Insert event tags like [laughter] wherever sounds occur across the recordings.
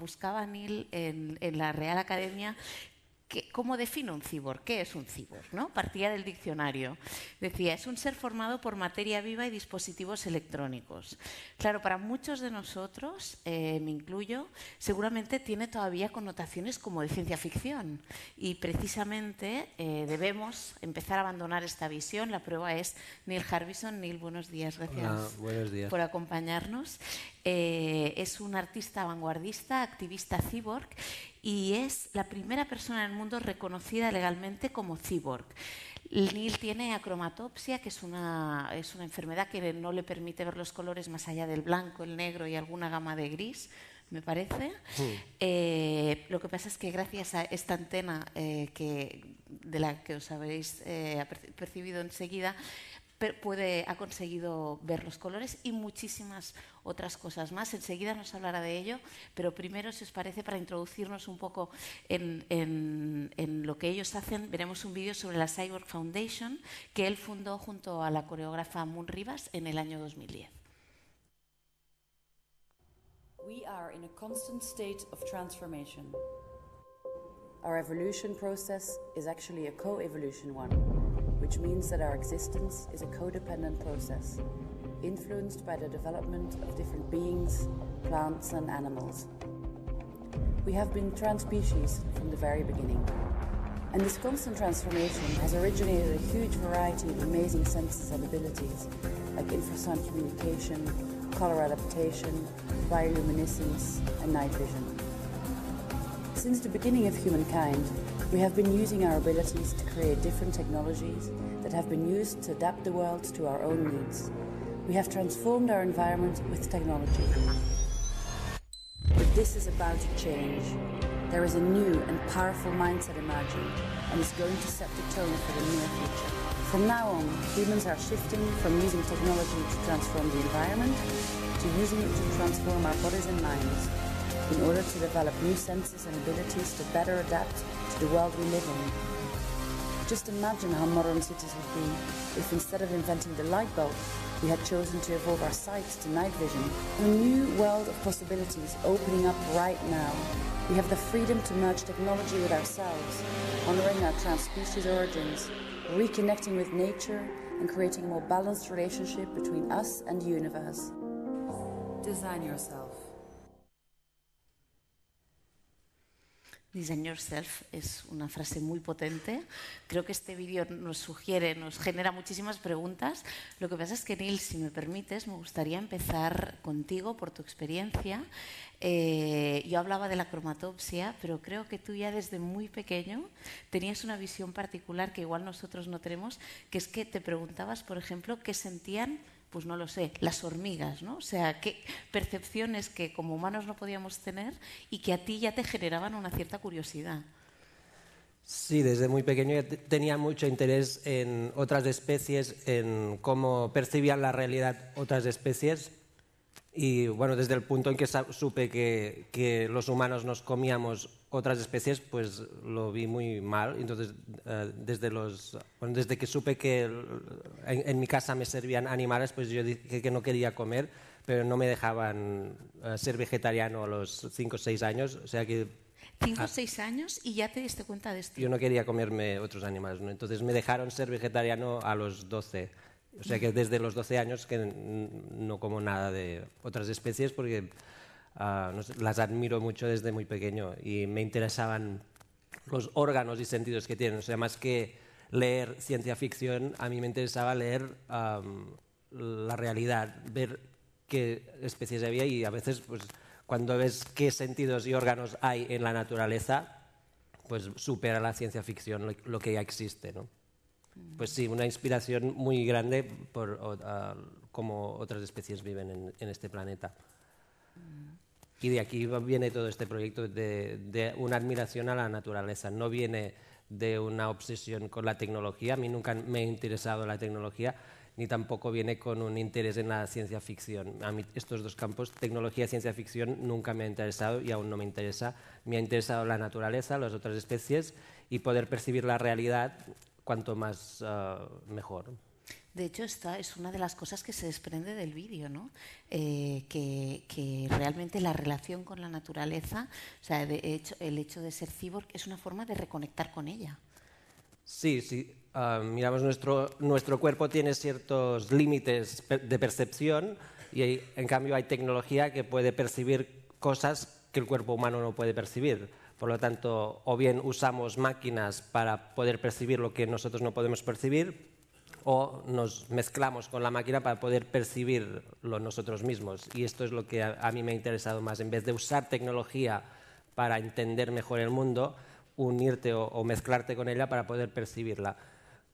buscaba Neil en, la Real Academia ¿cómo define un cibor? ¿Qué es un cibor? ¿No? Partía del diccionario. Decía, es un ser formado por materia viva y dispositivos electrónicos. Claro, para muchos de nosotros, eh, me incluyo, seguramente tiene todavía connotaciones como de ciencia ficción. Y precisamente eh, debemos empezar a abandonar esta visión. La prueba es Neil Harbison. Neil, buenos días, gracias por acompañarnos. Eh, es un artista vanguardista, activista cyborg y es la primera persona en el mundo reconocida legalmente como cyborg. Neil tiene acromatopsia, que es una, es una enfermedad que no le permite ver los colores más allá del blanco, el negro y alguna gama de gris me parece. Hmm. Eh, lo que pasa es que gracias a esta antena eh, que, de la que os habréis percibido enseguida, puede, ha conseguido ver los colores y muchísimas otras cosas más. Enseguida nos hablará de ello, pero primero, si os parece, para introducirnos un poco en, lo que ellos hacen, veremos un vídeo sobre la Cyborg Foundation que él fundó junto a la coreógrafa Moon Rivas en el año 2010. We are in a constant state of transformation. Our evolution process is actually a co evolution one, which means that our existence is a codependent process, influenced by the development of different beings, plants, and animals. We have been trans-species from the very beginning. And this constant transformation has originated a huge variety of amazing senses and abilities, like infrasound communication, color adaptation, bioluminescence, and night vision. Since the beginning of humankind, we have been using our abilities to create different technologies that have been used to adapt the world to our own needs. We have transformed our environment with technology. But this is about to change. There is a new and powerful mindset emerging and is going to set the tone for the near future. From now on, humans are shifting from using technology to transform the environment to using it to transform our bodies and minds in order to develop new senses and abilities to better adapt to the world we live in. Just imagine how modern cities would be if instead of inventing the light bulb, we had chosen to evolve our sights to night vision. A new world of possibilities opening up right now. We have the freedom to merge technology with ourselves, honoring our trans-species origins, reconnecting with nature, and creating a more balanced relationship between us and the universe. Design yourself. Design Yourself es una frase muy potente. Creo que este vídeo nos sugiere, nos genera muchísimas preguntas. Lo que pasa es que, Neil, si me permites, me gustaría empezar contigo por tu experiencia. Eh, yo hablaba de la cromatopsia, pero creo que tú ya desde muy pequeño tenías una visión particular que igual nosotros no tenemos, que es que te preguntabas, por ejemplo, qué sentían pues no lo sé, las hormigas, ¿no? O sea, qué percepciones que como humanos no podíamos tener y que a ti ya te generaban una cierta curiosidad. Sí, desde muy pequeño tenía mucho interés en otras especies, en cómo percibían la realidad otras especies. Y bueno, desde el punto en que supe que los humanos nos comíamos otras especies pues lo vi muy mal. Entonces, eh, desde, los, desde que supe que en, mi casa me servían animales, pues yo dije que no quería comer, pero no me dejaban eh, ser vegetariano a los 5 o 6 años. O sea que... 5 o 6 años y ya te diste cuenta de esto. Yo no quería comerme otros animales, ¿no? entonces me dejaron ser vegetariano a los 12. O sea que desde los 12 años que no como nada de otras especies porque Ah, las admiro mucho desde muy pequeño y me interesaban los órganos y sentidos que tienen. O sea, más que leer ciencia ficción, a mí me interesaba leer la realidad, ver qué especies había y a veces pues, cuando ves qué sentidos y órganos hay en la naturaleza, pues supera la ciencia ficción lo, que ya existe. Pues sí, una inspiración muy grande por ah, cómo otras especies viven en este planeta. Y de aquí viene todo este proyecto de, una admiración a la naturaleza. No viene de una obsesión con la tecnología. A mí nunca me ha interesado la tecnología, ni tampoco viene con un interés en la ciencia ficción. A mí estos dos campos, tecnología y ciencia ficción, nunca me ha interesado y aún no me interesa. Me ha interesado la naturaleza, las otras especies y poder percibir la realidad cuanto más ah, mejor. De hecho, esta es una de las cosas que se desprende del vídeo, ¿no? Eh, que, realmente la relación con la naturaleza, o sea, el hecho de ser cyborg es una forma de reconectar con ella. Sí, sí. Ah, miramos, nuestro, cuerpo tiene ciertos límites de percepción y en cambio hay tecnología que puede percibir cosas que el cuerpo humano no puede percibir. Por lo tanto, o bien usamos máquinas para poder percibir lo que nosotros no podemos percibir, o nos mezclamos con la máquina para poder percibirlo nosotros mismos. Y esto es lo que a, mí me ha interesado más. En vez de usar tecnología para entender mejor el mundo, unirte o, mezclarte con ella para poder percibirla.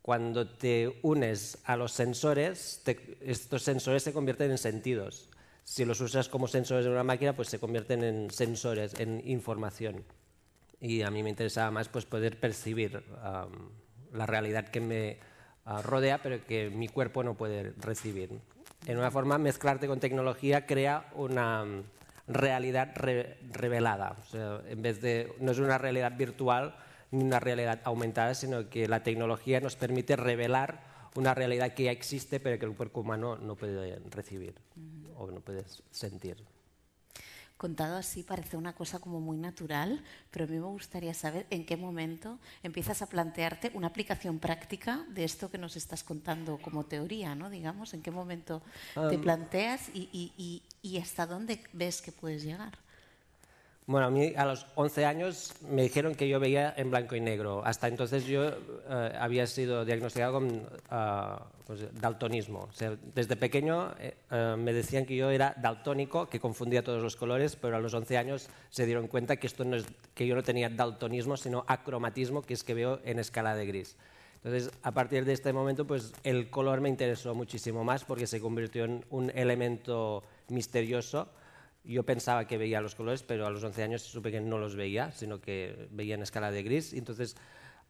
Cuando te unes a los sensores, estos sensores se convierten en sentidos. Si los usas como sensores de una máquina, pues se convierten en sensores, en información. Y a mí me interesaba más pues, poder percibir la realidad que me, Ah, rodea, pero que mi cuerpo no puede recibir. En una forma, mezclarte con tecnología crea una mm, realidad revelada. en vez de, no es una realidad virtual ni una realidad aumentada, sino que la tecnología nos permite revelar una realidad que ya existe, pero que el cuerpo humano no puede recibir o no puedes sentir contado así parece una cosa como muy natural, pero a mí me gustaría saber en qué momento empiezas a plantearte una aplicación práctica de esto que nos estás contando como teoría, ¿no? Digamos, en qué momento te planteas y hasta dónde ves que puedes llegar. Bueno, a mí a los 11 años me dijeron que yo veía en blanco y negro. Hasta entonces yo eh, había sido diagnosticado con ah, pues, daltonismo. desde pequeño eh, eh, me decían que yo era daltónico, que confundía todos los colores, pero a los 11 años se dieron cuenta que, esto no es, que yo no tenía daltonismo, sino acromatismo, que es que veo en escala de gris. Entonces, a partir de este momento, pues el color me interesó muchísimo más porque se convirtió en un elemento misterioso yo pensaba que veía los colores, pero a los 11 años supe que no los veía, sino que veía en escala de gris. Entonces,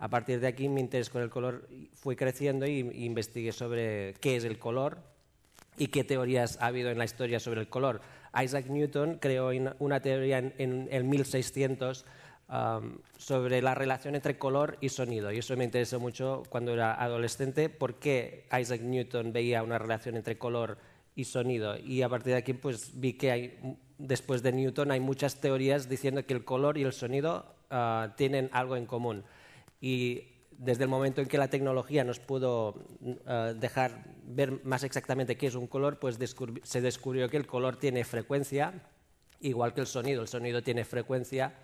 a partir de aquí, mi interés con el color fue creciendo y investigué sobre qué es el color y qué teorías ha habido en la historia sobre el color. Isaac Newton creó una teoría en, el 1600 um, sobre la relación entre color y sonido. Y eso me interesó mucho cuando era adolescente, por qué Isaac Newton veía una relación entre color y y sonido. Y a partir de aquí pues vi que hay, después de Newton hay muchas teorías diciendo que el color y el sonido ah, tienen algo en común. Y desde el momento en que la tecnología nos pudo ah, dejar ver más exactamente qué es un color, pues se descubrió que el color tiene frecuencia, igual que el sonido. El sonido tiene frecuencia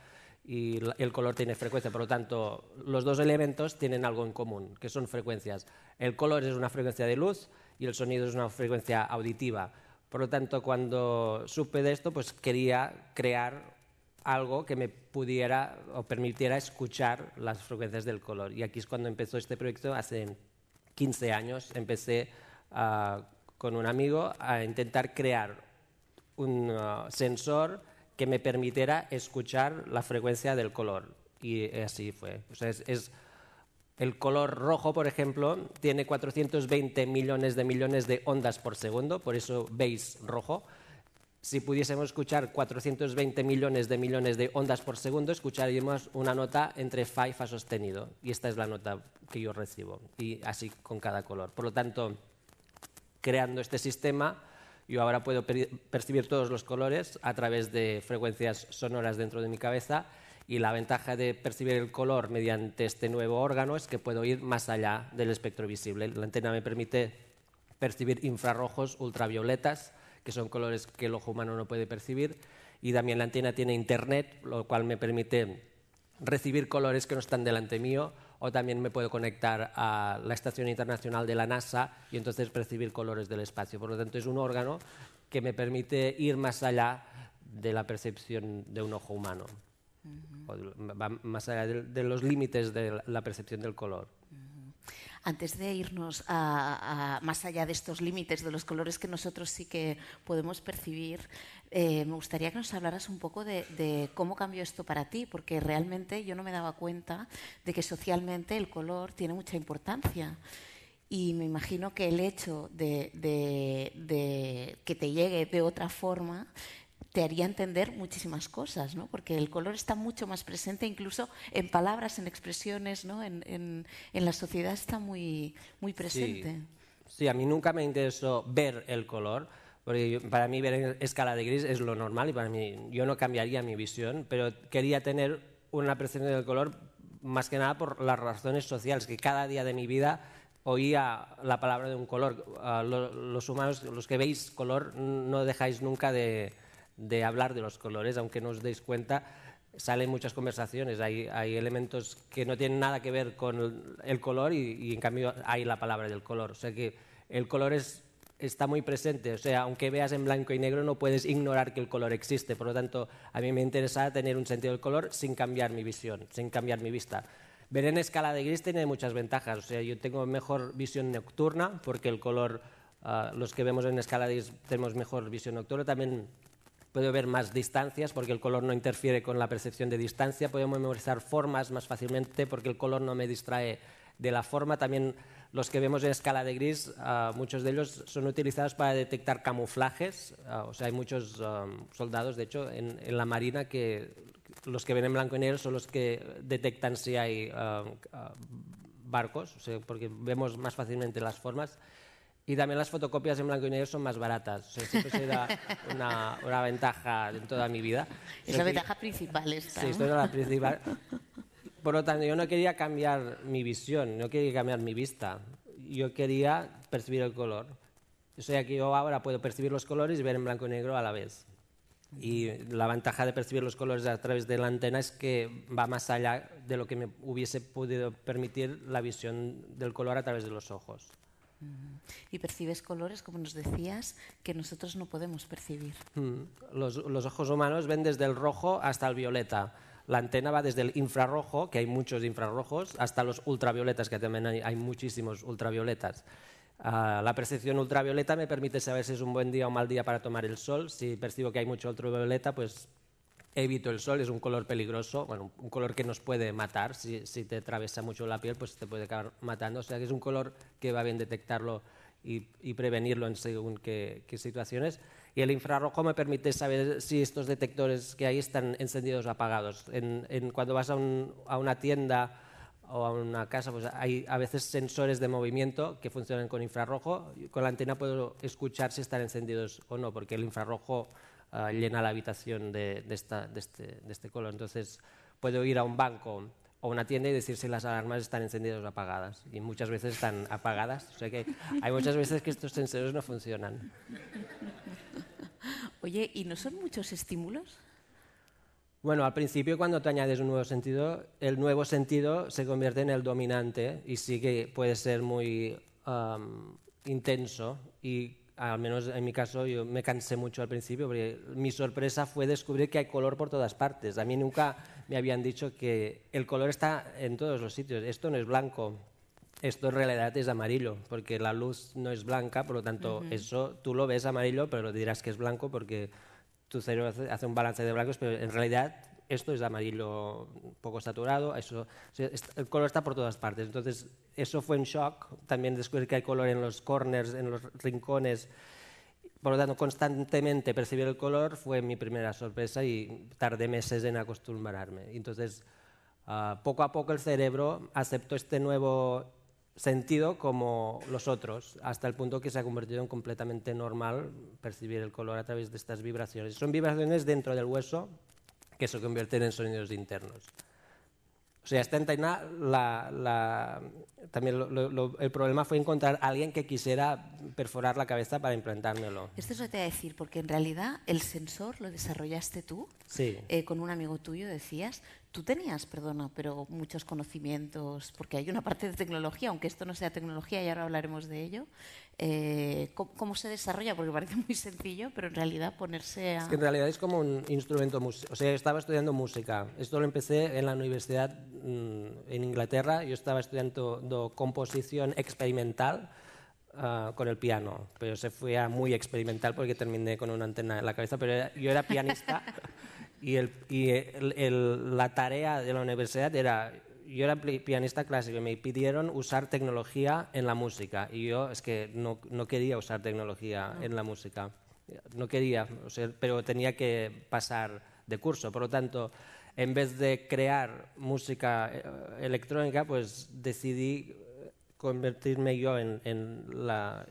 y el color tiene frecuencia. Por lo tanto, los dos elementos tienen algo en común, que son frecuencias. El color es una frecuencia de luz y el sonido es una frecuencia auditiva. Por lo tanto, cuando supe de esto, pues quería crear algo que me pudiera o permitiera escuchar las frecuencias del color. Y aquí es cuando empezó este proyecto, hace 15 años, empecé ah, con un amigo a intentar crear un ah, sensor que me permitiera escuchar la frecuencia del color. Y así fue. es el color rojo, por ejemplo, tiene 420 millones de millones de ondas por segundo, por eso veis rojo. Si pudiésemos escuchar 420 millones de millones de ondas por segundo, escucharíamos una nota entre fa y fa sostenido. Y esta es la nota que yo recibo, y así con cada color. Por lo tanto, creando este sistema, yo ahora puedo percibir todos los colores a través de frecuencias sonoras dentro de mi cabeza y la ventaja de percibir el color mediante este nuevo órgano es que puedo ir más allá del espectro visible. La antena me permite percibir infrarrojos, ultravioletas, que son colores que el ojo humano no puede percibir, y también la antena tiene internet, lo cual me permite recibir colores que no están delante mío, o también me puedo conectar a la Estación Internacional de la NASA y entonces percibir colores del espacio. Por lo tanto, es un órgano que me permite ir más allá de la percepción de un ojo humano va más allá de, los límites de la percepción del color. Antes de irnos a, más allá de estos límites, de los colores que nosotros sí que podemos percibir, eh, me gustaría que nos hablaras un poco de, cómo cambió esto para ti, porque realmente yo no me daba cuenta de que socialmente el color tiene mucha importancia. Y me imagino que el hecho de, de que te llegue de otra forma te haría entender muchísimas cosas, ¿no? porque el color está mucho más presente incluso en palabras, en expresiones, ¿no? en, en, la sociedad está muy, muy presente. Sí. a mí nunca me interesó ver el color, porque para mí ver escala de gris es lo normal y para mí yo no cambiaría mi visión, pero quería tener una presencia del color más que nada por las razones sociales, que cada día de mi vida oía la palabra de un color. Ah, los humanos, los que veis color, no dejáis nunca de de hablar de los colores, aunque no os deis cuenta, salen muchas conversaciones, hay, elementos que no tienen nada que ver con el, color y, en cambio hay la palabra del color. O sea que el color está muy presente, o sea, aunque veas en blanco y negro no puedes ignorar que el color existe, por lo tanto a mí me interesa tener un sentido del color sin cambiar mi visión, sin cambiar mi vista. Ver en escala de gris tiene muchas ventajas, o sea, yo tengo mejor visión nocturna porque el color, ah, los que vemos en escala de gris tenemos mejor visión nocturna, también Puedo ver más distancias porque el color no interfiere con la percepción de distancia, podemos memorizar formas más fácilmente porque el color no me distrae de la forma. También los que vemos en escala de gris, ah, muchos de ellos son utilizados para detectar camuflajes. Ah, o sea, hay muchos ah, soldados, de hecho, en, la marina que los que ven en blanco y negro son los que detectan si hay barcos, porque vemos más fácilmente las formas. Y también las fotocopias en blanco y negro son más baratas. siempre una, ventaja en toda mi vida. Es la ventaja principal esta. Sí, esto es la principal. Por lo tanto, yo no quería cambiar mi visión, no quería cambiar mi vista. Yo quería percibir el color. Eso sea que yo ahora puedo percibir los colores y ver en blanco y negro a la vez. Y la ventaja de percibir los colores a través de la antena es que va más allá de lo que me hubiese podido permitir la visión del color a través de los ojos. Y percibes colores, como nos decías, que nosotros no podemos percibir. Mm. Los, ojos humanos ven desde el rojo hasta el violeta. La antena va desde el infrarrojo, que hay muchos infrarrojos, hasta los ultravioletas, que también hay, muchísimos ultravioletas. Ah, la percepción ultravioleta me permite saber si es un buen día o mal día para tomar el sol. Si percibo que hay mucho ultravioleta, pues evito el sol, es un color peligroso, bueno, un color que nos puede matar, si, te atraviesa mucho la piel, pues te puede acabar matando, o sea que es un color que va bien detectarlo y, prevenirlo en según qué, situaciones. Y el infrarrojo me permite saber si estos detectores que hay están encendidos o apagados. En, cuando vas a, a una tienda o a una casa, pues hay a veces sensores de movimiento que funcionan con infrarrojo. Con la antena puedo escuchar si están encendidos o no, porque el infrarrojo llena la habitación este, de, este, color. Entonces, puedo ir a un banco o una tienda y decir si las alarmas están encendidas o apagadas. Y muchas veces están apagadas. O sea que hay muchas veces que estos sensores no funcionan. Oye, ¿y no son muchos estímulos? Bueno, al principio cuando te añades un nuevo sentido, el nuevo sentido se convierte en el dominante y sí que puede ser muy intenso y al menos en mi caso, yo me cansé mucho al principio, porque mi sorpresa fue descubrir que hay color por todas partes. A mí nunca me habían dicho que el color está en todos los sitios. Esto no es blanco, esto en realidad es amarillo, porque la luz no es blanca, por lo tanto, eso tú lo ves amarillo, pero dirás que es blanco porque tu cerebro hace un balance de blancos, pero en realidad esto es amarillo poco saturado, eso, el color está por todas partes. Entonces, eso fue un shock. También descubrir que hay color en los corners, en los rincones. Por lo tanto, constantemente percibir el color fue mi primera sorpresa y tardé meses en acostumbrarme. Entonces, ah, poco a poco el cerebro aceptó este nuevo sentido como los otros, hasta el punto que se ha convertido en completamente normal percibir el color a través de estas vibraciones. Son vibraciones dentro del hueso, que se convierten en sonidos internos. O sea, esta en la, también el problema fue encontrar a alguien que quisiera perforar la cabeza para implantármelo. Esto es lo que te voy a decir, porque en realidad el sensor lo desarrollaste tú, eh, con un amigo tuyo, decías. Tú tenías, perdona, pero muchos conocimientos, porque hay una parte de tecnología, aunque esto no sea tecnología y ahora hablaremos de ello, eh, ¿cómo, se desarrolla? Porque parece muy sencillo, pero en realidad ponerse a... en realidad es como un instrumento musical. O sea, estaba estudiando música. Esto lo empecé en la universidad mm, en Inglaterra. Yo estaba estudiando composición experimental. Ah, con el piano, pero se fue a muy experimental porque terminé con una antena en la cabeza, pero yo era pianista [laughs] y, el, la tarea de la universidad era yo era pianista clásico y me pidieron usar tecnología en la música. Y yo es que no, quería usar tecnología ah. en la música. No quería, pero tenía que pasar de curso. Por lo tanto, en vez de crear música eh, electrónica, pues decidí eh, convertirme yo en, la...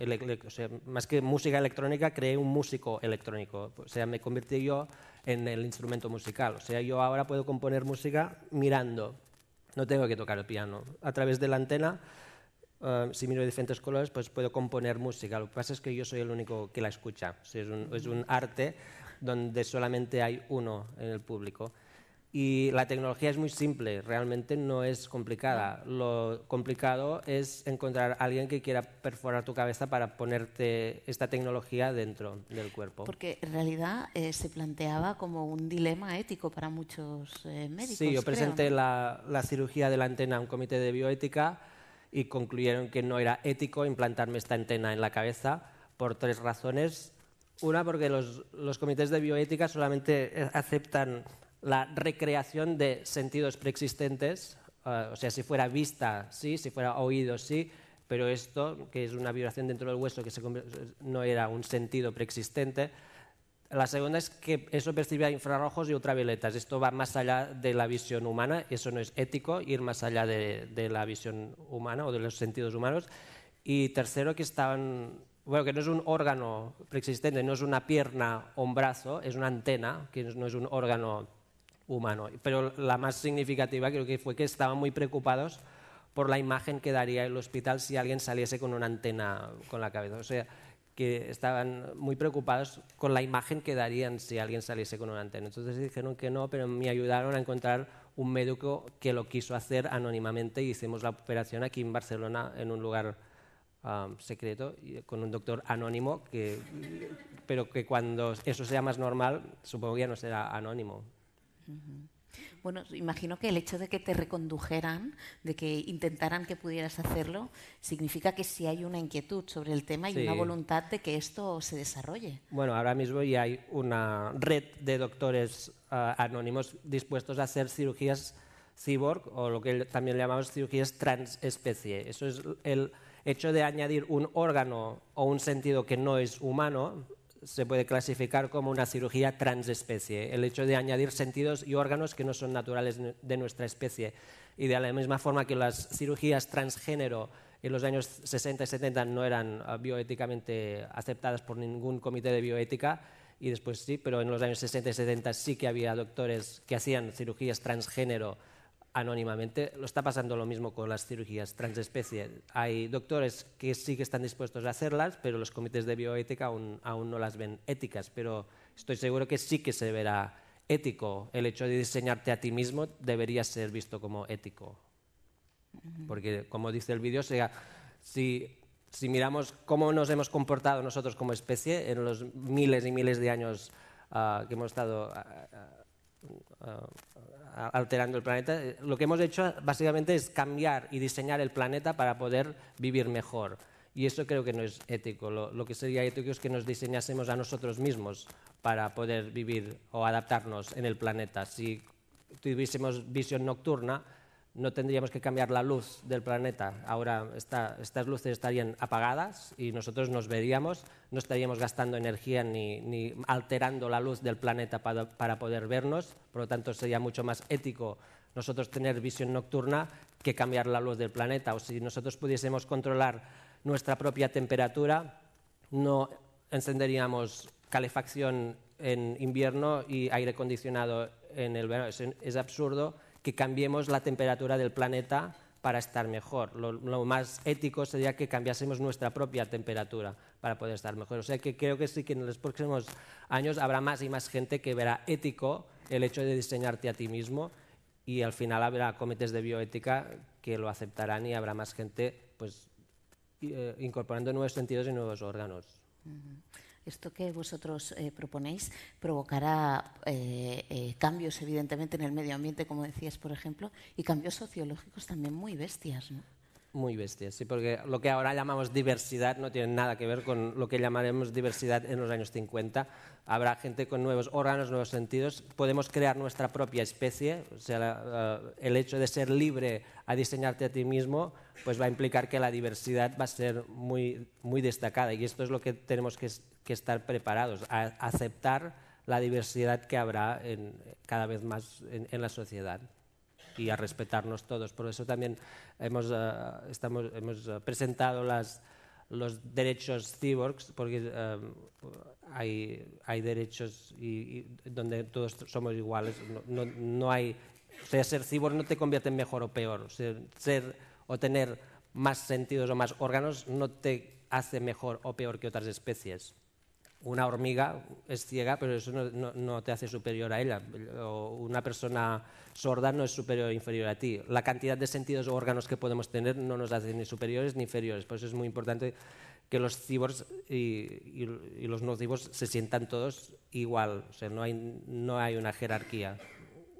más que música electrónica, creé un músico electrónico. O sea, me convertí yo en el instrumento musical. O sea, yo ahora puedo componer música mirando no tengo que tocar el piano. A través de la antena, eh, si miro diferentes colores, pues puedo componer música. Lo que pasa es que yo soy el único que la escucha. es un arte donde solamente hay uno en el público. Y la tecnología es muy simple, realmente no es complicada. Lo complicado es encontrar a alguien que quiera perforar tu cabeza para ponerte esta tecnología dentro del cuerpo. Porque en realidad eh, se planteaba como un dilema ético para muchos eh, médicos. Sí, yo presenté la, cirugía de la antena a un comité de bioética y concluyeron que no era ético implantarme esta antena en la cabeza por tres razones. Una, porque los, los comités de bioética solamente eh, aceptan la recreación de sentidos preexistentes, eh, o sea, si fuera vista, sí, si fuera oído, sí, pero esto, que es una vibración dentro del hueso que no era un sentido preexistente. La segunda es que eso percibía infrarrojos y ultravioletas. Esto va más allá de la visión humana, eso no es ético, ir más allá de, la visión humana o de los sentidos humanos. Y tercero, que estaban bueno, que no es un órgano preexistente, no es una pierna o un brazo, es una antena, que no es un órgano humano. Pero la más significativa creo que fue que estaban muy preocupados por la imagen que daría el hospital si alguien saliese con una antena con la cabeza. O sea, que estaban muy preocupados con la imagen que darían si alguien saliese con una antena. Entonces dijeron que no, pero me ayudaron a encontrar un médico que lo quiso hacer anónimamente y hicimos la operación aquí en Barcelona en un lugar um, secreto con un doctor anónimo, que, pero que cuando eso sea más normal, supongo que ya no será anónimo. Bueno, imagino que el hecho de que te recondujeran, de que intentaran que pudieras hacerlo, significa que sí hay una inquietud sobre el tema y una voluntad de que esto se desarrolle. Bueno, ahora mismo ya hay una red de doctores ah, anónimos dispuestos a hacer cirugías cyborg o lo que también llamamos cirugías transespecie. Eso es el hecho de añadir un órgano o un sentido que no es humano se puede clasificar como una cirugía transespecie, ¿eh? el hecho de añadir sentidos y órganos que no son naturales de nuestra especie. Y de la misma forma que las cirugías transgénero en los años 60 y 70 no eran ah, bioéticamente aceptadas por ningún comité de bioética, y después sí, pero en los años 60 y 70 sí que había doctores que hacían cirugías transgénero anónimamente. Lo está pasando lo mismo con las cirugías transespecie. Hay doctores que sí que están dispuestos a hacerlas, pero los comités de bioética aún, aún no las ven éticas. Pero estoy seguro que sí que se verá ético. El hecho de diseñarte a ti mismo debería ser visto como ético. Porque, como dice el vídeo, sea, si, si, miramos cómo nos hemos comportado nosotros como especie en los miles y miles de años ah, que hemos estado ah, ah, alterando el planeta. Eh, lo que hemos hecho básicamente es cambiar y diseñar el planeta para poder vivir mejor. Y eso creo que no es ético. Lo, que sería ético es que nos diseñásemos a nosotros mismos para poder vivir o adaptarnos en el planeta. Si tuviésemos visión nocturna, no tendríamos que cambiar la luz del planeta. Ahora estas luces estarían apagadas y nosotros nos veríamos, no estaríamos gastando energía ni, alterando la luz del planeta para, poder vernos. Por lo tanto, sería mucho más ético nosotros tener visión nocturna que cambiar la luz del planeta. O si nosotros pudiésemos controlar nuestra propia temperatura, no encenderíamos calefacción en invierno y aire acondicionado en el verano. es absurdo que cambiemos la temperatura del planeta para estar mejor. Lo, más ético sería que cambiásemos nuestra propia temperatura para poder estar mejor. O sea que creo que sí que en los próximos años habrá más y más gente que verá ético el hecho de diseñarte a ti mismo y al final habrá comités de bioética que lo aceptarán y habrá más gente pues, eh, incorporando nuevos sentidos y nuevos órganos esto que vosotros eh, proponéis provocará eh, eh, cambios, evidentemente, en el medio ambiente, como decías, por ejemplo, y cambios sociológicos también muy bestias. ¿no? muy bestia, sí, porque lo que ahora llamamos diversidad no tiene nada que ver con lo que llamaremos diversidad en los años 50. Habrá gente con nuevos órganos, nuevos sentidos. Podemos crear nuestra propia especie. O sea, el hecho de ser libre a diseñarte a ti mismo, pues va a implicar que la diversidad va a ser muy, muy destacada. Y esto es lo que tenemos que, estar preparados a aceptar la diversidad que habrá cada vez más en la sociedad y a respetarnos todos. Por eso también hemos, eh, hemos eh, presentado los derechos cyborgs, porque eh, hay, derechos y, donde todos somos iguales. No, hay, ser cyborg no te convierte en mejor o peor. ser o tener más sentidos o más órganos no te hace mejor o peor que otras especies una hormiga es ciega, pero eso no, te hace superior a ella. O una persona sorda no es superior o inferior a ti. La cantidad de sentidos o órganos que podemos tener no nos hace ni superiores ni inferiores. Por eso es muy importante que los cibors y, los no cibors se sientan todos igual. O sea, no hay, no hay una jerarquía.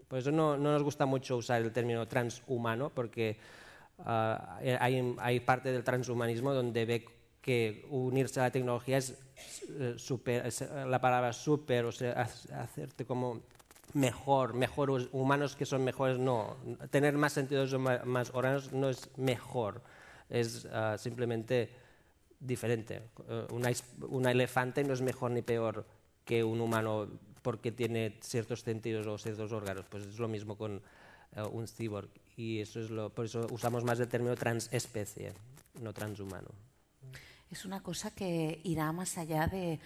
Por eso no, no nos gusta mucho usar el término transhumano, porque ah, hay, hay parte del transhumanismo donde ve que unirse a la tecnología es, eh, eh, la palabra super, o sea, hacerte como mejor, mejor humanos que son mejores, no. Tener más sentidos o más órganos no es mejor, es ah, simplemente diferente. Eh, un elefante no es mejor ni peor que un humano porque tiene ciertos sentidos o ciertos órganos, pues es lo mismo con un cyborg. Y eso es por eso usamos más el término transespecie, no transhumano es una cosa que irá más allá de,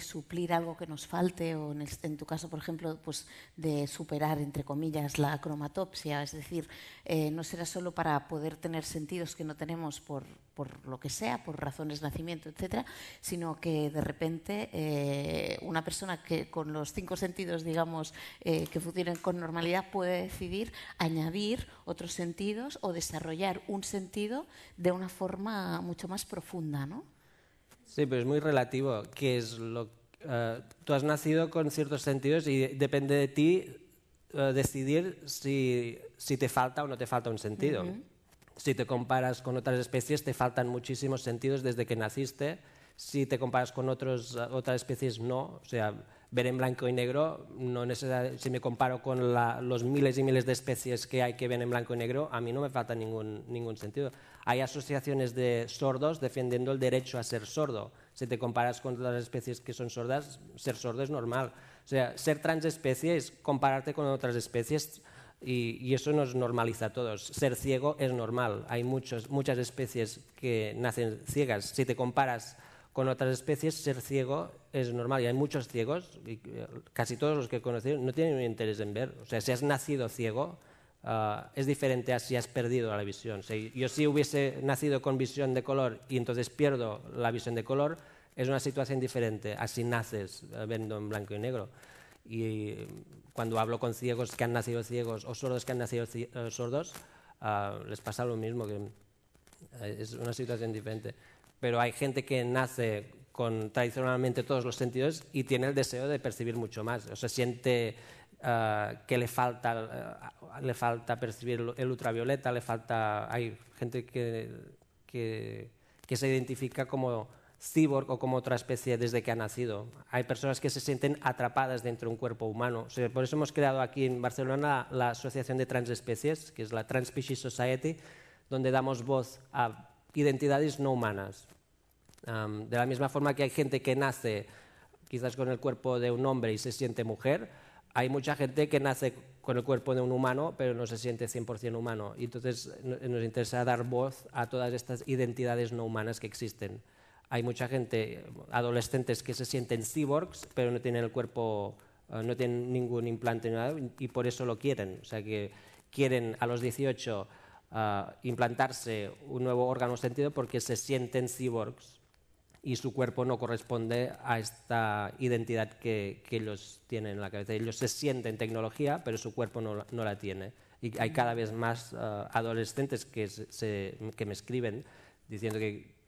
suplir algo que nos falte o en, tu caso, por ejemplo, pues de superar, entre comillas, la cromatopsia. Es decir, eh, no será solo para poder tener sentidos que no tenemos por, por lo que sea, por razones de nacimiento, etcétera, sino que de repente eh, una persona que con los cinco sentidos, digamos, eh, que funcionan con normalidad puede decidir añadir otros sentidos o desarrollar un sentido de una forma mucho más profunda, ¿no? Sí, pero es muy relativo. ¿Qué es lo? Eh, tú has nacido con ciertos sentidos y depende de ti decidir si, te falta o no te falta un sentido. Si te comparas con otras especies, te faltan muchísimos sentidos desde que naciste. Si te comparas con otros, otras especies, no. O sea, ver en blanco y negro, no si me comparo con los miles y miles de especies que hay que ver en blanco y negro, a mí no me falta ningún, ningún sentido. Hay asociaciones de sordos defendiendo el derecho a ser sordo. Si te comparas con otras especies que son sordas, ser sordo es normal. O sea, ser transespecie es compararte con otras especies y, eso nos normaliza a todos. Ser ciego es normal. Hay muchos, muchas especies que nacen ciegas. Si te comparas con otras especies, ser ciego es normal. Y hay muchos ciegos, y eh, casi todos los que conocido, no tienen interés en ver. O sea, si has nacido ciego, ah, es diferente a si has perdido la visión. si yo si hubiese nacido con visión de color y entonces pierdo la visión de color, es una situación diferente a si naces eh, viendo en blanco y negro. Y cuando hablo con ciegos que han nacido ciegos o sordos que han nacido eh, sordos, ah, les pasa lo mismo, que eh, es una situación diferente. Pero hay gente que nace con tradicionalmente todos los sentidos y tiene el deseo de percibir mucho más, o sea, siente ah, que le falta, ah, le falta percibir el ultravioleta, le falta, hay gente que, que se identifica como cyborg o como otra especie desde que ha nacido. Hay personas que se sienten atrapadas dentro de un cuerpo humano. por eso hemos creado aquí en Barcelona la Asociación de Transespecies, que es la Transpecies Society, donde damos voz a identidades no humanas. de la misma forma que hay gente que nace quizás con el cuerpo de un hombre y se siente mujer, hay mucha gente que nace con el cuerpo de un humano, pero no se siente 100% humano. Y entonces nos interesa dar voz a todas estas identidades no humanas que existen. Hay mucha gente, adolescentes que se sienten cyborgs, pero no tienen el cuerpo, eh, no tienen ningún implante nada, y por eso lo quieren. O sea que quieren a los 18 eh, implantarse un nuevo órgano sentido porque se sienten cyborgs y su cuerpo no corresponde a esta identidad que, que ellos tienen en la cabeza. Ellos se sienten tecnología, pero su cuerpo no, la tiene. Y hay cada vez más eh, adolescentes que, se, que me escriben diciendo que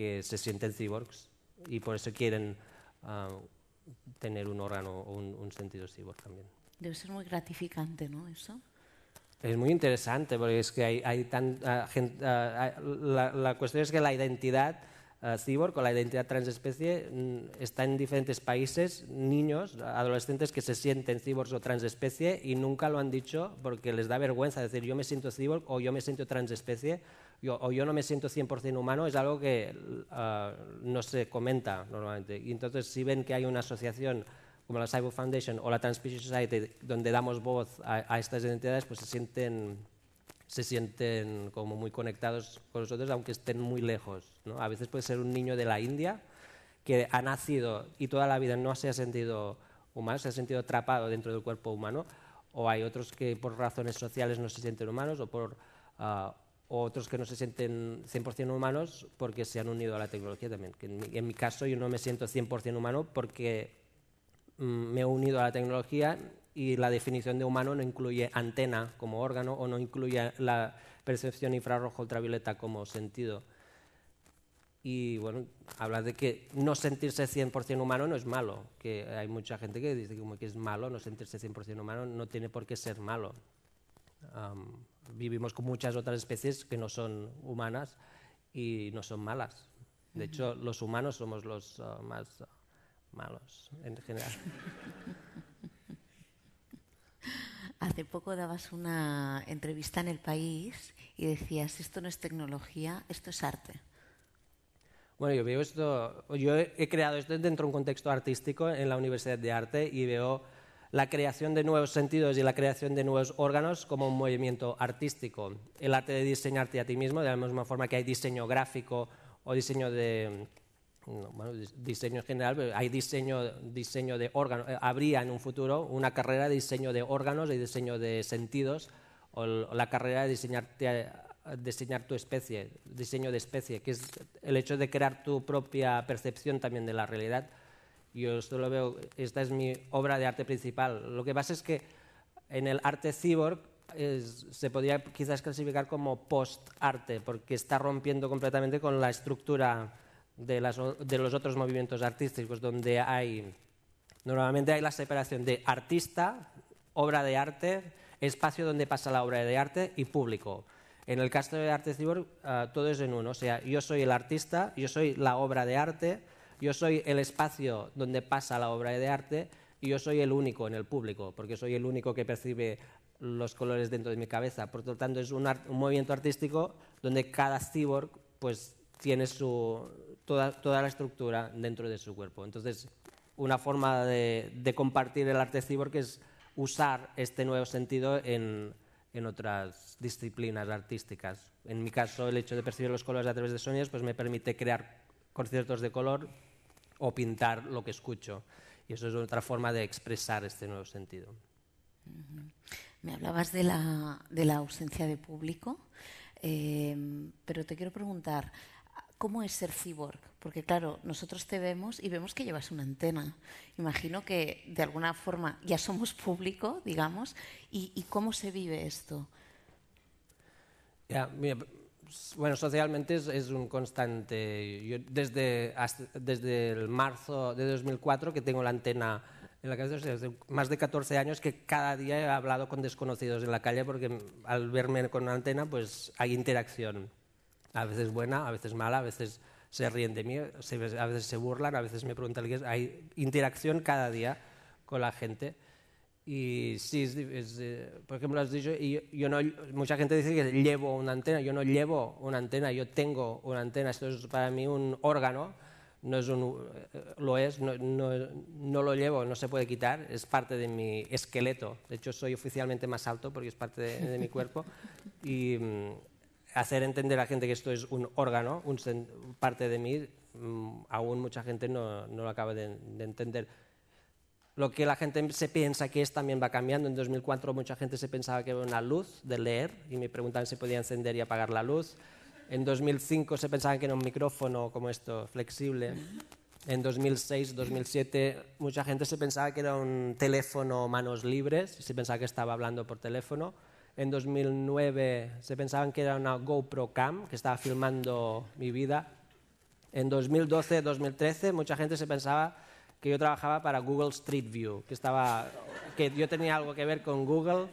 que se sienten cyborgs y por eso quieren ah, tener un órgano o un, sentido cyborg también. Debe ser muy gratificante, ¿no? Eso. Es muy interesante porque es que hay, hay tan, ah, gente, ah, la, la, cuestión es que la identidad uh, eh, cyborg, con la identidad transespecie, mm, está en diferentes países niños, adolescentes que se sienten cyborgs o transespecie y nunca lo han dicho porque les da vergüenza decir yo me siento cyborg o yo me siento transespecie o yo no me siento 100% humano, es algo que eh, no se comenta normalmente. Y entonces si ven que hay una asociación como la Cyber Foundation o la Transpecies Society, donde damos voz a, a estas identidades, pues se sienten se sienten como muy conectados con nosotros, aunque estén muy lejos. ¿no? A veces puede ser un niño de la India que ha nacido y toda la vida no se ha sentido humano, se ha sentido atrapado dentro del cuerpo humano, o hay otros que por razones sociales no se sienten humanos, o por ah, otros que no se sienten 100% humanos porque se han unido a la tecnología también. Que en, mi, caso yo no me siento 100% humano porque mm, me he unido a la tecnología y la definición de humano no incluye antena como órgano o no incluye la percepción infrarrojo ultravioleta como sentido. Y bueno, habla de que no sentirse 100% humano no es malo, que hay mucha gente que dice que es malo, no sentirse 100% humano no tiene por qué ser malo. vivimos con muchas otras especies que no son humanas y no son malas. De hecho, los humanos somos los ah, más ah, malos en general. [laughs] Hace poco dabas una entrevista en El País y decías, esto no es tecnología, esto es arte. Bueno, yo veo esto, yo he creado esto dentro de un contexto artístico en la Universidad de Arte y veo la creación de nuevos sentidos y la creación de nuevos órganos como un movimiento artístico. El arte de diseñarte a ti mismo, de la misma forma que hay diseño gráfico o diseño de, bueno, diseño en general, hay diseño, diseño de órganos, eh, habría en un futuro una carrera de diseño de órganos y diseño de sentidos, o la carrera de diseñarte, diseñar tu especie, diseño de especie, que es el hecho de crear tu propia percepción también de la realidad. Yo esto lo veo, esta es mi obra de arte principal. Lo que pasa es que en el arte cyborg se podría quizás clasificar como post-arte, porque está rompiendo completamente con la estructura de, las, de los otros movimientos artísticos, donde hay, normalmente hay la separación de artista, obra de arte, espacio donde pasa la obra de arte y público. En el caso de arte Cyborg, ah, todo es en uno. O sea, yo soy el artista, yo soy la obra de arte, yo soy el espacio donde pasa la obra de arte y yo soy el único en el público, porque soy el único que percibe los colores dentro de mi cabeza. Por lo tanto, es un, movimiento artístico donde cada cyborg pues, tiene su, toda, la estructura dentro de su cuerpo. Entonces, una forma de, compartir el arte cyborg es usar este nuevo sentido en, otras disciplinas artísticas. En mi caso, el hecho de percibir los colores a través de sonidos pues me permite crear conciertos de color o pintar lo que escucho. Y eso es otra forma de expresar este nuevo sentido. Me hablabas de la, de la, ausencia de público, eh, pero te quiero preguntar, ¿Cómo es ser cyborg? Porque claro, nosotros te vemos y vemos que llevas una antena. Imagino que de alguna forma ya somos público, digamos, y, cómo se vive esto. bueno, socialmente es, un constante. desde, desde el marzo de 2004 que tengo la antena en la cabeza, desde más de 14 años que cada día he hablado con desconocidos en la calle porque al verme con una antena pues hay interacción a veces buena, a veces mala, a veces se ríen de mí, a veces se burlan, a veces me preguntan qué es. Hay interacción cada día con la gente. Y sí, eh, por ejemplo, has dicho, y yo, no, mucha gente dice que llevo una antena, yo no llevo una antena, yo tengo una antena, esto es para mí un órgano, no es un, eh, lo es, no, lo llevo, no se puede quitar, es parte de mi esqueleto, de hecho soy oficialmente más alto porque es parte de, de mi cuerpo, [laughs] y mm, hacer entender a la gente que esto es un órgano, un parte de mí, mm, aún mucha gente no, lo acaba de, entender. Lo que la gente se piensa que es también va cambiando. En 2004 mucha gente se pensaba que era una luz de leer y me preguntaban si podía encender y apagar la luz. En 2005 se pensaba que era un micrófono como esto, flexible. En 2006, 2007, mucha gente se pensaba que era un teléfono manos libres, se pensaba que estaba hablando por teléfono en 2009 se pensaban que era una GoPro Cam, que estaba filmando mi vida. En 2012, 2013, mucha gente se pensaba que yo trabajaba para Google Street View, que, estaba, que yo tenía algo que ver con Google.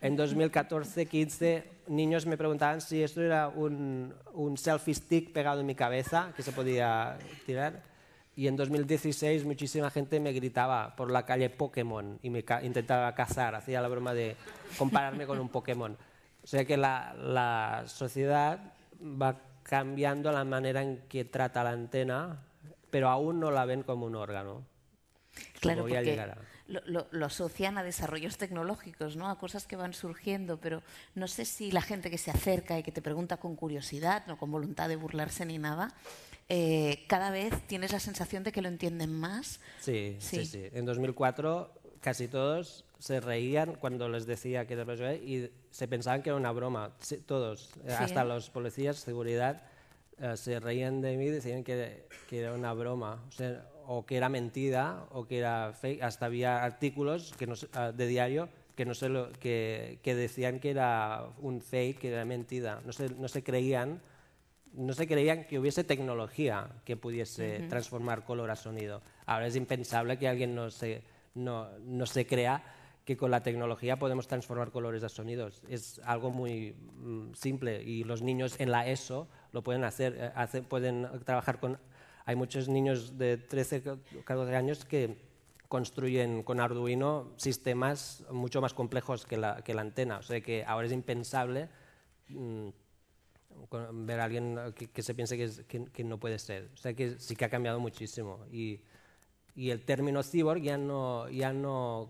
En 2014, 15, niños me preguntaban si esto era un, un selfie stick pegado en mi cabeza que se podía tirar. Y en 2016 muchísima gente me gritaba por la calle Pokémon y me intentaba cazar, hacía la broma de compararme con un Pokémon. O sea que la, sociedad va cambiando la manera en que trata la antena, pero aún no la ven como un órgano. Claro, porque lo, asocian a desarrollos tecnológicos, ¿no? a cosas que van surgiendo, pero no sé si la gente que se acerca y que te pregunta con curiosidad, no con voluntad de burlarse ni nada, eh, cada vez tienes la sensación de que lo entienden más. Sí, sí, sí. En 2004 casi todos se reían cuando les decía que era y se pensaban que era una broma. Todos, eh, hasta los policías, seguridad, eh, se reían de mí y decían que, que, era una broma. O, que era mentira o que era fake. Hasta había artículos que ah, de diario que, no se lo, que, que, decían que era un fake, que era mentira. No se, no se creían no se creían que hubiese tecnología que pudiese transformar color a sonido. Ahora es impensable que alguien no se, no, se crea que con la tecnología podemos transformar colores a sonidos. Es algo muy mm, simple y los niños en la ESO lo pueden hacer, eh, pueden trabajar con... Hay muchos niños de 13, 14 años que construyen con Arduino sistemas mucho más complejos que la, que la antena. O sea que ahora es impensable mm, ver a alguien que, se piense que, no puede ser. O sea que sí que ha cambiado muchísimo. Y, el término cyborg ya no, ya, no,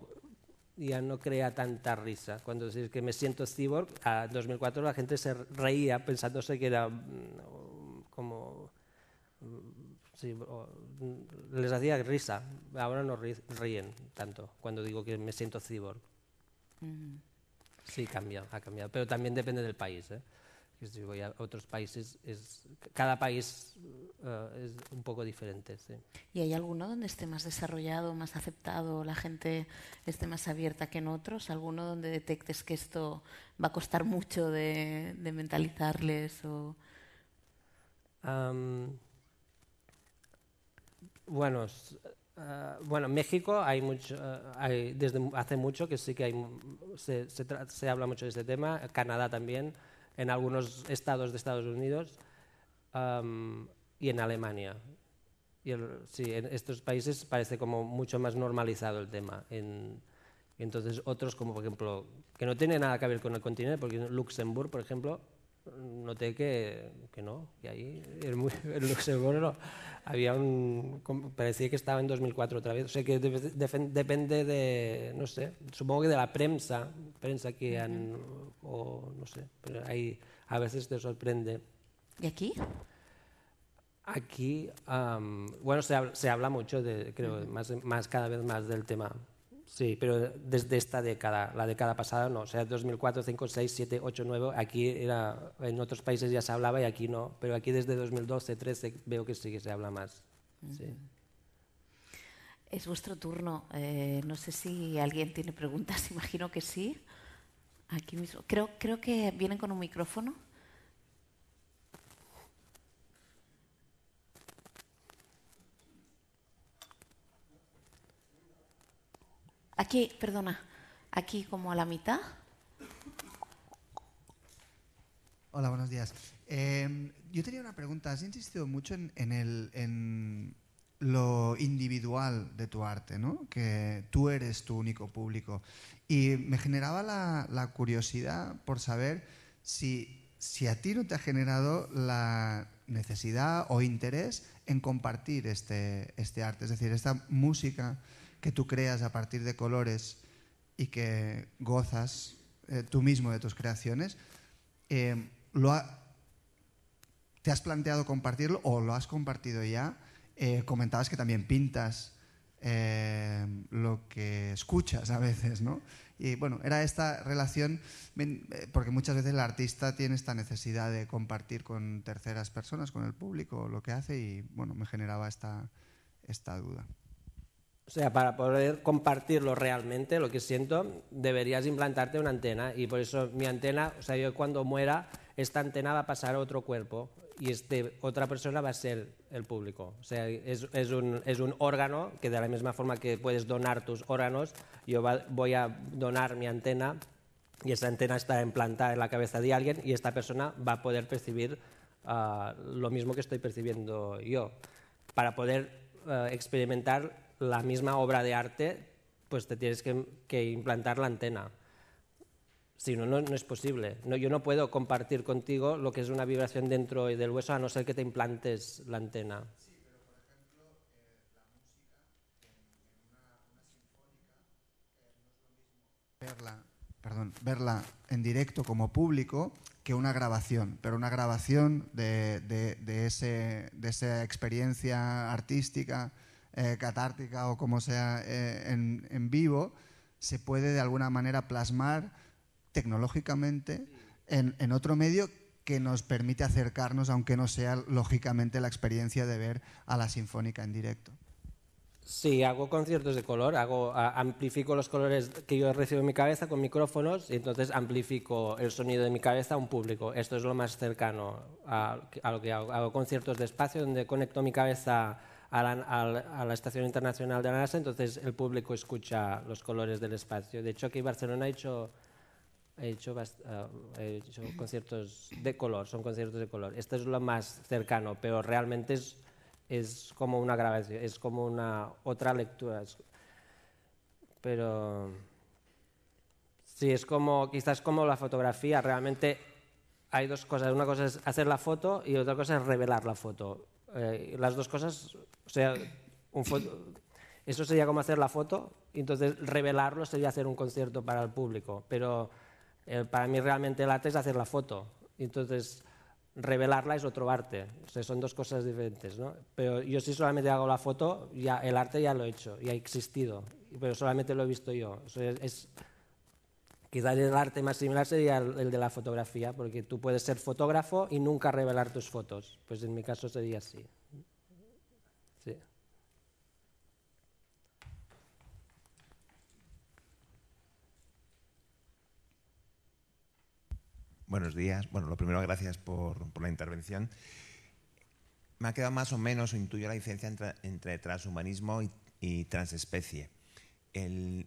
ya no crea tanta risa. Cuando decís que me siento cyborg, a 2004 la gente se reía pensándose que era mm, como... Mm, mm, les hacía risa. Ahora no ríen tanto cuando digo que me siento cyborg. Sí, cambia, ha cambiado. Pero también depende del país. ¿eh? si voy a otros países, es, cada país eh, es un poco diferente. ¿Y hay alguno donde esté más desarrollado, más aceptado, la gente esté más abierta que en otros? ¿Alguno donde detectes que esto va a costar mucho de, mentalizarles? O... bueno, eh, bueno, México hay mucho, eh, hay, desde hace mucho que sí que hay, se, se, habla mucho de este tema, Canadá también, en algunos estados de Estados Unidos y en Alemania. Y sí, en estos países parece como mucho más normalizado el tema. En, entonces otros como por ejemplo, que no tiene nada que ver con el continente, porque Luxemburgo, por ejemplo, noté que, que no, que ahí en Luxemburgo había un... parecía que estaba en 2004 otra vez. O sea que depende de, no sé, supongo que de la prensa, prensa que han, o no sé, pero ahí a veces te sorprende. ¿Y aquí? Aquí, bueno, se, se, habla mucho, de, creo, más, más, cada vez más del tema Sí, pero desde esta década, la década pasada no, o sea, 2004, 5, 6, 7, 8, 9, aquí era, en otros países ya se hablaba y aquí no, pero aquí desde 2012, 13 veo que sí que se habla más. Es vuestro turno, eh, no sé si alguien tiene preguntas, [laughs] imagino que sí. Aquí mismo, creo, creo que vienen con un micrófono. Aquí, perdona, aquí como a la mitad. Hola, buenos días. Em, yo tenía una pregunta. Has insistido mucho en, el, en lo individual de tu arte, ¿no? que tú eres tu único público. Y me generaba la, curiosidad por saber si, si a ti no te ha generado la, necesidad o interés en compartir este, este arte, es decir, esta música que tú creas a partir de colores y que gozas eh, tú mismo de tus creaciones, eh, ¿te has planteado compartirlo o lo has compartido ya? Eh, comentabas que también pintas lo que escuchas a veces, ¿no? Y bueno, era esta relación, porque muchas veces el artista tiene esta necesidad de compartir con terceras personas, con el público, lo que hace, y bueno, me generaba esta duda. O sea, para poder compartirlo realmente, lo que siento, deberías implantarte una antena. Y por eso mi antena, o sea, yo cuando muera, esta antena va a pasar a otro cuerpo y este, otra persona va a ser el público. O sea, es, un, órgano que de la misma forma que puedes donar tus órganos, yo voy a donar mi antena y esa antena está implantada en la cabeza de alguien y esta persona va a poder percibir ah, lo mismo que estoy percibiendo yo. Para poder ah, experimentar la misma obra de arte, pues te tienes que, implantar la antena. Si no, no, es posible. yo no puedo compartir contigo lo que es una vibración dentro del hueso a no ser que te implantes la antena. Verla, perdón, verla en directo como público que una grabación, pero una grabación ese, de esa experiencia artística eh, catártica o como sea eh, en, vivo, se puede de alguna manera plasmar tecnológicamente en, otro medio que nos permite acercarnos, aunque no sea lógicamente la experiencia de ver a la sinfónica en directo. Sí, hago conciertos de color, hago, amplifico los colores que yo recibo en mi cabeza con micrófonos y entonces amplifico el sonido de mi cabeza a un público. Esto es lo más cercano a, a lo que hago. Hago conciertos de espacio donde conecto mi cabeza a la, Estación Internacional de la NASA, entonces el público escucha los colores del espacio. De hecho, aquí Barcelona ah, ha hecho, conciertos de color, son conciertos de color. Este es lo más cercano, pero realmente es, es como una grabación, es como una otra lectura. Pero sí, es como, quizás como la fotografía, realmente hay dos cosas. Una cosa es hacer la foto y otra cosa es revelar la foto. Eh, las dos cosas, o sea, un eso sería como hacer la foto y entonces revelarlo sería hacer un concierto para el público, pero eh, para mí realmente el arte es hacer la foto, y entonces revelarla es otro arte, o sea, son dos cosas diferentes, ¿no? Pero yo si solamente hago la foto, ya el arte ya lo he hecho, y ha existido, pero solamente lo he visto yo, o sea, es Quizás el arte más similar sería el de la fotografía, porque tú puedes ser fotógrafo y nunca revelar tus fotos. Pues en mi caso sería así. Buenos días. Bueno, lo primero, gracias por, la intervención. Me ha quedado más o menos, o intuyo la diferencia entre, transhumanismo y, y transespecie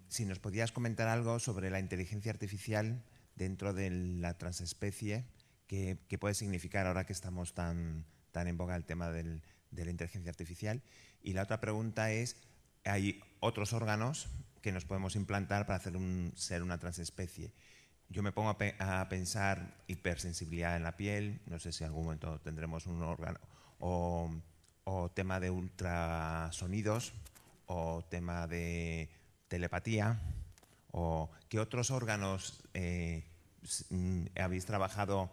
si nos podías comentar algo sobre la inteligencia artificial dentro de la transespecie, qué, puede significar ahora que estamos tan, tan en boga el tema de la inteligencia artificial. Y la otra pregunta es, hay otros órganos que nos podemos implantar para hacer un, ser una transespecie. Yo me pongo a, pensar hipersensibilidad en la piel, no sé si en algún momento tendremos un órgano, o tema de ultrasonidos, o tema de telepatía o qué otros órganos eh, mm, habéis trabajado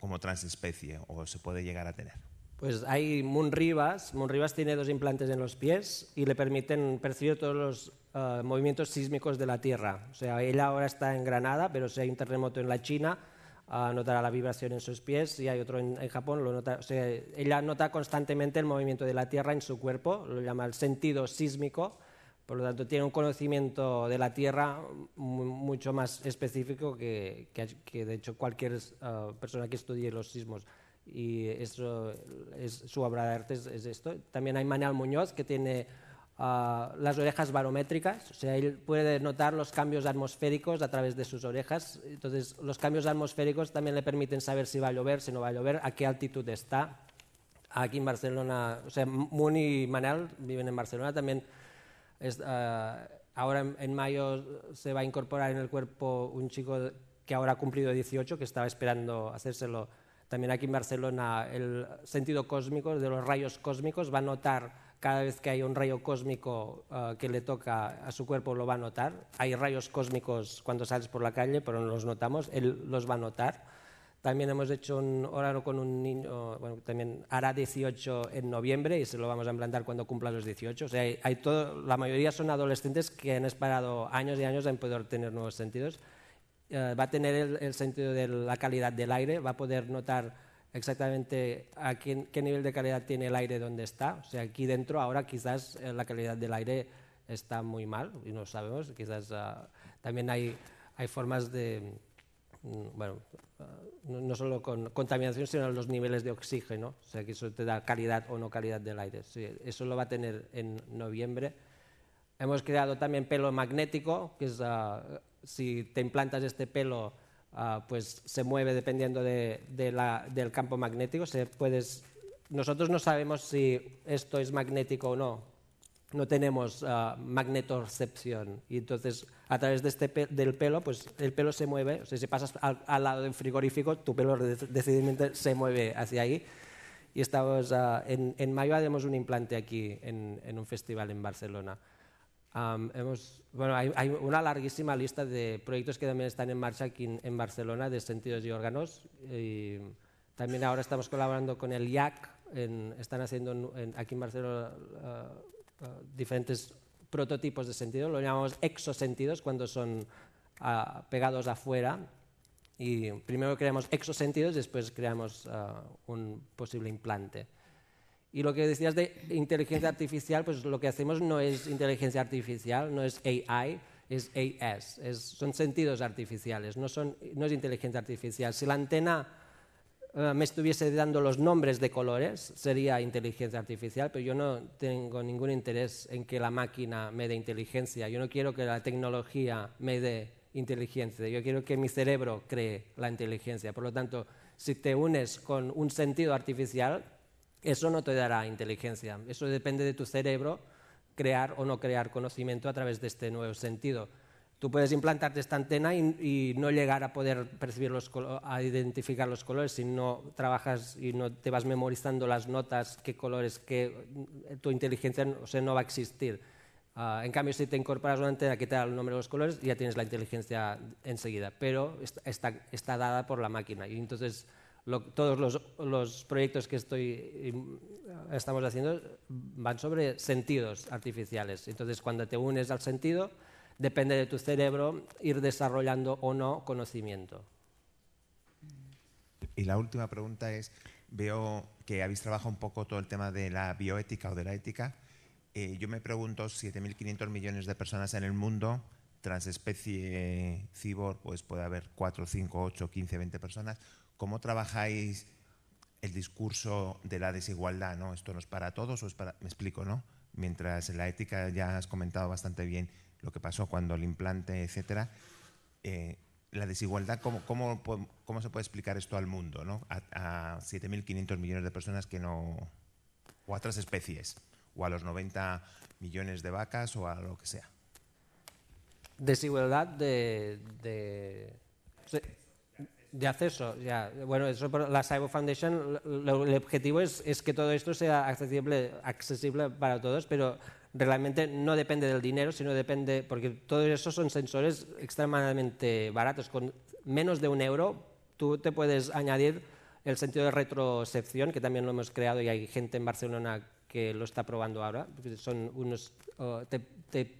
como transespecie o se puede llegar a tener? Pues hay Munrivas. Rivas tiene dos implantes en los pies y le permiten percibir todos los eh, movimientos sísmicos de la Tierra. O sea, ella ahora está en Granada, pero si hay un terremoto en la China, ah, notará la vibración en sus pies. y hay otro en, en Japón, lo nota, o sea, ella nota constantemente el movimiento de la Tierra en su cuerpo, lo llama el sentido sísmico por lo tanto, tiene un conocimiento de la Tierra mucho más específico que, de hecho, cualquier ah, persona que estudie los sismos. Y es, su obra de arte es, esto. También hay Manuel Muñoz, que tiene ah, las orejas barométricas, o sea, él puede notar los cambios atmosféricos a través de sus orejas. Entonces, los cambios atmosféricos también le permiten saber si va a llover, si no va a llover, a qué altitud está. Aquí en Barcelona, o sea, Muni y Manel viven en Barcelona también Ah, ahora en, mayo se va a incorporar en el cuerpo un chico que ahora ha cumplido 18, que estaba esperando hacérselo también aquí en Barcelona. El sentido cósmico, de los rayos cósmicos, va a notar cada vez que hay un rayo cósmico ah, que le toca a su cuerpo, lo va a notar. Hay rayos cósmicos cuando sales por la calle, pero no los notamos, él los va a notar también hemos hecho un horario con un niño, bueno, también hará 18 en noviembre y se lo vamos a implantar cuando cumpla los 18. O sea, hay, todo, la mayoría son adolescentes que han esperado años y años en poder tener nuevos sentidos. Eh, va a tener el, sentido de la calidad del aire, va a poder notar exactamente a qué, qué nivel de calidad tiene el aire donde está. O sea, aquí dentro ahora quizás eh, la calidad del aire está muy mal y no sabemos. Quizás ah, también hay, hay formas de Mm, bueno, ah, no solo con contaminación, sino los niveles de oxígeno, o sea que eso te da calidad o no calidad del aire. eso lo va a tener en noviembre. Hemos creado también pelo magnético, que es ah, si te implantas este pelo, ah, pues se mueve dependiendo del campo magnético. puedes, nosotros no sabemos si esto es magnético o no, no tenemos uh, Y entonces, a través de este del pelo, pues el pelo se mueve. si pasas al, lado del frigorífico, tu pelo decididamente se mueve hacia ahí. Y estamos, ah, en, en, mayo haremos un implante aquí, en, un festival en Barcelona. hemos, bueno, hay, una larguísima lista de proyectos que también están en marcha aquí en, Barcelona de sentidos y órganos. Y también ahora estamos colaborando con el IAC, están haciendo aquí en Barcelona... Ah, eh, diferentes prototipos de sentido, lo llamamos exosentidos cuando son ah, pegados afuera. Y primero creamos exosentidos, después creamos ah, un posible implante. Y lo que decías de inteligencia artificial, pues lo que hacemos no es inteligencia artificial, no es AI, es AS, es, son sentidos artificiales, no, son, no es inteligencia artificial. Si la antena eh, me estuviese dando los nombres de colores, sería inteligencia artificial, pero yo no tengo ningún interés en que la máquina me dé inteligencia. Yo no quiero que la tecnología me dé inteligencia. Yo quiero que mi cerebro cree la inteligencia. Por lo tanto, si te unes con un sentido artificial, eso no te dará inteligencia. Eso depende de tu cerebro crear o no crear conocimiento a través de este nuevo sentido. Tú puedes implantarte esta antena y, no llegar a poder percibir los a identificar los colores si no trabajas y no te vas memorizando las notas, qué colores, qué tu inteligencia o sea, no va a existir. Ah, en cambio, si te incorporas una antena que te da el nombre de los colores, ya tienes la inteligencia enseguida, pero está, está dada por la máquina. Y entonces todos los, los, proyectos que estoy, estamos haciendo van sobre sentidos artificiales. Entonces, cuando te unes al sentido, depende de tu cerebro ir desarrollando o no conocimiento. Y la última pregunta es, veo que habéis trabajado un poco todo el tema de la bioética o de la ética. Eh, yo me pregunto, 7.500 millones de personas en el mundo, transespecie cibor, pues puede haber 4, 5, 8, 15, 20 personas. ¿Cómo trabajáis el discurso de la desigualdad? ¿no? ¿Esto no es para todos o es para...? Me explico, ¿no? Mientras en la ética ya has comentado bastante bien lo que pasó cuando el implante, etcétera, eh, la desigualdad, ¿cómo, ¿cómo, se puede explicar esto al mundo? ¿no? A, 7.500 millones de personas que no... o a otras especies, o a los 90 millones de vacas, o a lo que sea. Desigualdad de... de, acceso, ya. Bueno, eso por la Cyber Foundation, el objetivo es, que todo esto sea accesible, accesible para todos, pero realmente no depende del dinero, sino depende, porque todos esos son sensores extremadamente baratos. Con menos de un euro tú te puedes añadir el sentido de retrocepción, que también lo hemos creado y hay gente en Barcelona que lo está probando ahora. Son unos, oh, te, te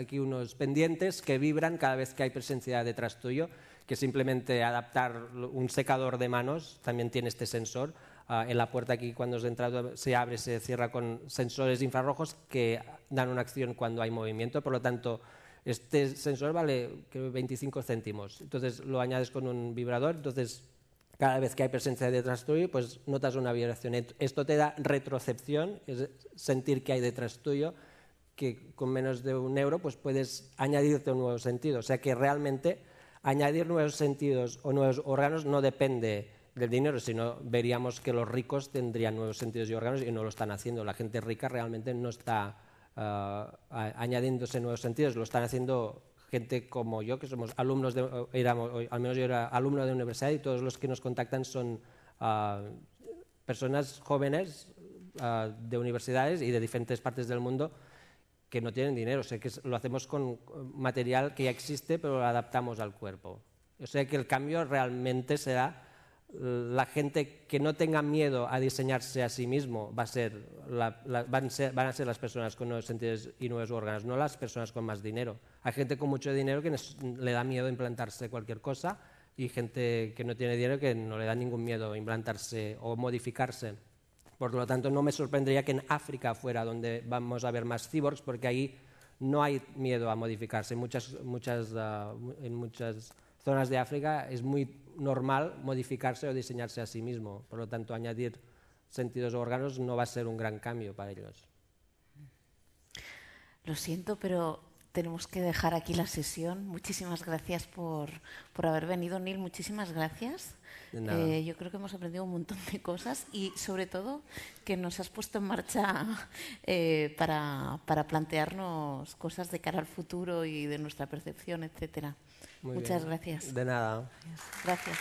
aquí unos pendientes que vibran cada vez que hay presencia detrás tuyo, que simplemente adaptar un secador de manos también tiene este sensor Ah, en la puerta aquí cuando es entrado se abre, se cierra con sensores infrarrojos que dan una acción cuando hay movimiento, por lo tanto este sensor vale creo, 25 céntimos, entonces lo añades con un vibrador, entonces cada vez que hay presencia detrás tuyo, pues notas una vibración. Esto te da retrocepción, es sentir que hay detrás tuyo, que con menos de un euro pues puedes añadirte un nuevo sentido. O sea que realmente añadir nuevos sentidos o nuevos órganos no depende del dinero, sino veríamos que los ricos tendrían nuevos sentidos y órganos y no lo están haciendo. La gente rica realmente no está eh, añadiéndose nuevos sentidos, lo están haciendo gente como yo, que somos alumnos, de, eh, al menos yo era alumno de universidad y todos los que nos contactan son eh, personas jóvenes de universidades y de diferentes partes del mundo que no tienen dinero. O sea, que lo hacemos con material que ya existe, pero lo adaptamos al cuerpo. O sea que el cambio realmente será la gente que no tenga miedo a diseñarse a sí mismo va a ser, van, a ser las personas con nuevos sentidos y nuevos órganos, no las personas con más dinero. Hay gente con mucho dinero que le da miedo implantarse cualquier cosa y gente que no tiene dinero que no le da ningún miedo implantarse o modificarse. Por lo tanto, no me sorprendería que en África fuera donde vamos a ver más cyborgs, porque ahí no hay miedo a modificarse. Muchas, muchas, ah, en muchas zonas de África es muy normal modificarse o diseñarse a sí mismo. Por lo tanto, añadir sentidos órganos no va a ser un gran cambio para ellos. Lo siento, pero tenemos que dejar aquí la sesión. Muchísimas gracias por, haber venido, Neil. Muchísimas gracias. Eh, yo creo que hemos aprendido un montón de cosas y sobre todo que nos has puesto en marcha [laughs] eh, para, para plantearnos cosas de cara al futuro y de nuestra percepción, etcétera. Muchas gracias. De nada. Gracias.